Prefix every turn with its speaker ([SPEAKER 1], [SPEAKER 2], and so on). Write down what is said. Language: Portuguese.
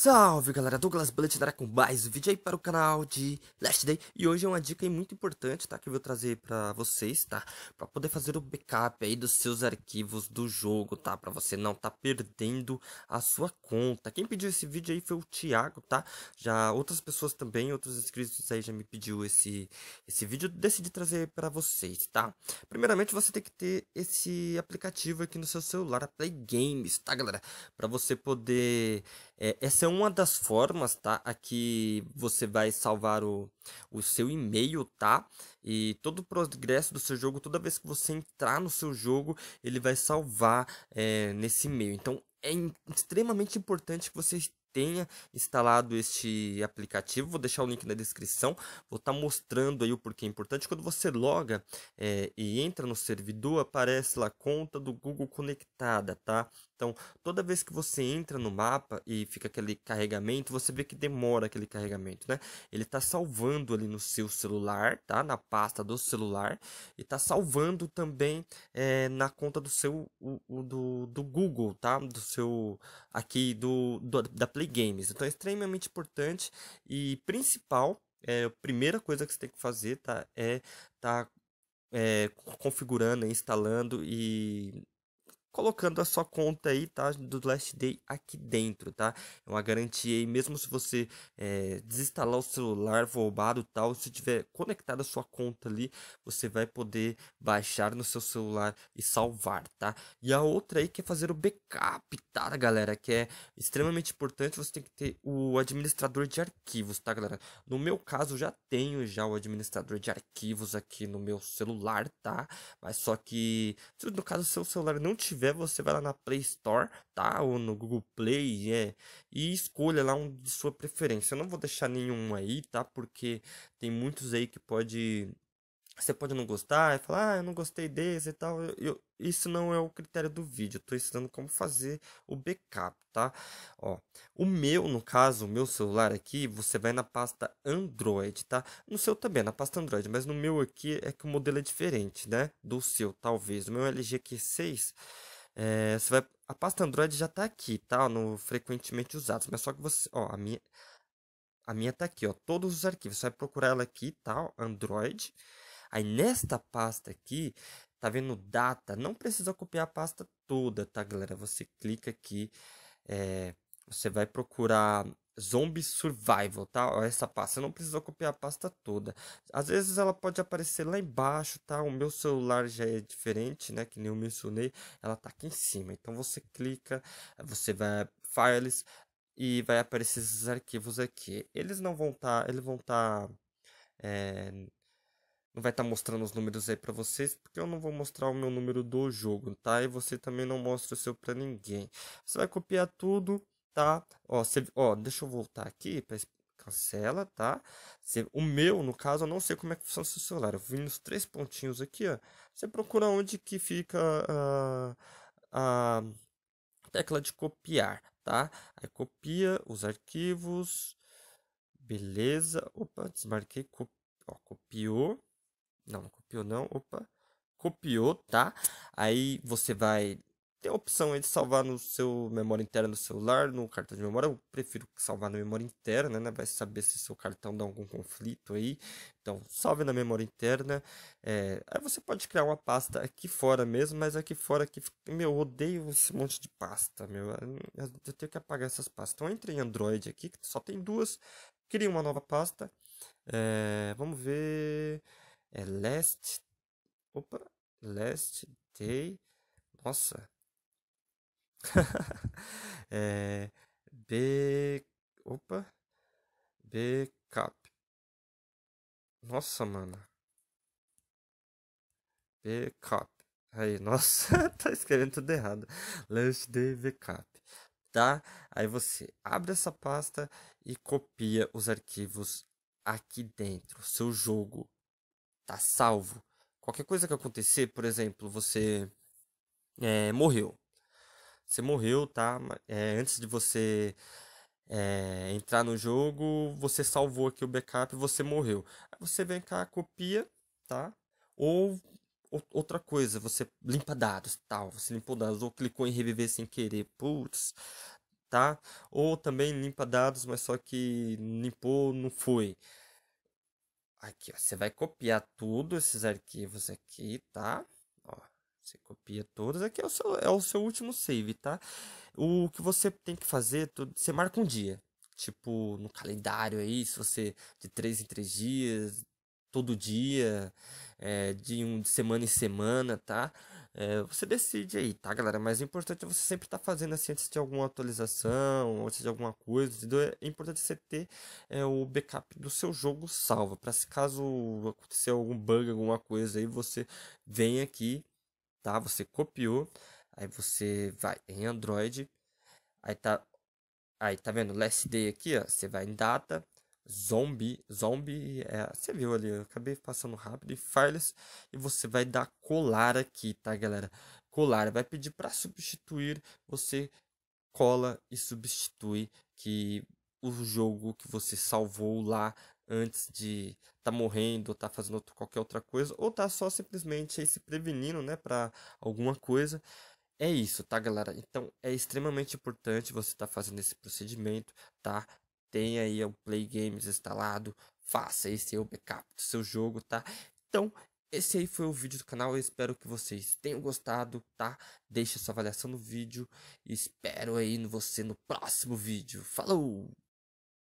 [SPEAKER 1] Salve galera, Douglas Bullet dará com mais um vídeo aí para o canal de Last Day E hoje é uma dica muito importante, tá, que eu vou trazer para vocês, tá Para poder fazer o backup aí dos seus arquivos do jogo, tá Para você não tá perdendo a sua conta Quem pediu esse vídeo aí foi o Thiago, tá Já outras pessoas também, outros inscritos aí já me pediu esse, esse vídeo Decidi trazer para vocês, tá Primeiramente você tem que ter esse aplicativo aqui no seu celular, a Play Games, tá galera Para você poder é, essa é uma das formas, tá? Aqui você vai salvar o, o seu e-mail, tá? E todo o progresso do seu jogo, toda vez que você entrar no seu jogo, ele vai salvar é, nesse e-mail. Então é extremamente importante que você tenha instalado este aplicativo, vou deixar o link na descrição, vou estar tá mostrando aí o porquê é importante. Quando você loga é, e entra no servidor, aparece lá conta do Google conectada, tá? Então, toda vez que você entra no mapa e fica aquele carregamento, você vê que demora aquele carregamento, né? Ele está salvando ali no seu celular, tá? Na pasta do celular e está salvando também é, na conta do seu o, o, do, do Google, tá? Do seu aqui do, do da Play Games. Então, é extremamente importante e principal. É, a primeira coisa que você tem que fazer, tá? É tá é, configurando, instalando e colocando a sua conta aí, tá? Do Last Day aqui dentro, tá? É uma garantia aí, mesmo se você é, desinstalar o celular roubado tal, se tiver conectado a sua conta ali, você vai poder baixar no seu celular e salvar, tá? E a outra aí que é fazer o backup, tá, galera? Que é extremamente importante, você tem que ter o administrador de arquivos, tá, galera? No meu caso, eu já tenho já o administrador de arquivos aqui no meu celular, tá? Mas só que, no caso seu celular não tiver você vai lá na Play Store, tá? Ou no Google Play, é, e escolha lá um de sua preferência. Eu não vou deixar nenhum aí, tá? Porque tem muitos aí que pode você pode não gostar e falar, ah, eu não gostei desse e tal. Eu, eu, isso não é o critério do vídeo. Eu tô ensinando como fazer o backup, tá? Ó, o meu, no caso, o meu celular aqui, você vai na pasta Android, tá? No seu também, na pasta Android, mas no meu aqui é que o modelo é diferente, né? Do seu, talvez. O meu é LG Q6 é, você vai, a pasta Android já está aqui, tá? No frequentemente usados, mas só que você, ó, a minha, a minha tá aqui, ó, todos os arquivos. Você vai procurar ela aqui, tá? Android. Aí nesta pasta aqui, tá vendo data? Não precisa copiar a pasta toda, tá, galera? Você clica aqui, é, você vai procurar Zombie Survival, tá? essa pasta. você não precisa copiar a pasta toda. Às vezes ela pode aparecer lá embaixo, tá? O meu celular já é diferente, né? Que nem eu mencionei. Ela tá aqui em cima. Então você clica, você vai Files e vai aparecer esses arquivos aqui. Eles não vão estar, tá, eles vão estar tá, é, não vai estar tá mostrando os números aí para vocês, porque eu não vou mostrar o meu número do jogo, tá? E você também não mostra o seu para ninguém. Você vai copiar tudo tá? Ó, cê, ó, deixa eu voltar aqui para cancela, tá? Cê, o meu, no caso, eu não sei como é que funciona o seu celular. Eu vim nos três pontinhos aqui, ó. Você procura onde que fica a, ah, a tecla de copiar, tá? Aí copia os arquivos. Beleza. Opa, desmarquei. Cop... Ó, copiou. Não, não copiou não. Opa. Copiou, tá? Aí você vai tem a opção aí de salvar no seu memória interna no celular, no cartão de memória. Eu prefiro salvar na memória interna, né? Vai saber se seu cartão dá algum conflito aí. Então, salve na memória interna. É... Aí você pode criar uma pasta aqui fora mesmo, mas aqui fora aqui. Meu, eu odeio esse monte de pasta, meu. Eu tenho que apagar essas pastas. Então, entra em Android aqui, que só tem duas. Cria uma nova pasta. É... Vamos ver. É last. Opa, last day. Nossa, é, B. Opa! Backup. Nossa, mano. Backup. Aí, nossa, tá escrevendo tudo errado. Lust de backup. Tá? Aí você abre essa pasta e copia os arquivos aqui dentro. Seu jogo tá salvo. Qualquer coisa que acontecer, por exemplo, você é, morreu você morreu, tá? É, antes de você é, entrar no jogo, você salvou aqui o backup e você morreu. Aí você vem cá, copia, tá? Ou outra coisa, você limpa dados, tal, você limpou dados, ou clicou em reviver sem querer, putz, tá? Ou também limpa dados, mas só que limpou, não foi. Aqui, ó, você vai copiar tudo esses arquivos aqui, tá? Você copia todas. Aqui é o seu, é o seu último save, tá? O que você tem que fazer, você marca um dia. Tipo, no calendário aí, se você de três em três dias, todo dia, é, de, um, de semana em semana, tá? É, você decide aí, tá, galera? Mas o importante é você sempre estar tá fazendo assim antes de alguma atualização, antes de alguma coisa, entendeu? É importante você ter é, o backup do seu jogo salvo, para se caso acontecer algum bug, alguma coisa aí, você vem aqui tá? Você copiou, aí você vai em Android, aí tá, aí tá vendo last day aqui, ó, você vai em data, zombie, zombie, é, você viu ali, eu acabei passando rápido, e files, e você vai dar colar aqui, tá galera? Colar, vai pedir para substituir, você cola e substitui que o jogo que você salvou lá antes de tá morrendo, ou tá fazendo outro, qualquer outra coisa, ou tá só simplesmente aí se prevenindo, né, para alguma coisa. É isso, tá, galera? Então é extremamente importante você tá fazendo esse procedimento, tá? Tenha aí o Play Games instalado, faça esse é o backup do seu jogo, tá? Então esse aí foi o vídeo do canal, eu espero que vocês tenham gostado, tá? Deixe sua avaliação no vídeo e espero aí você no próximo vídeo. Falou!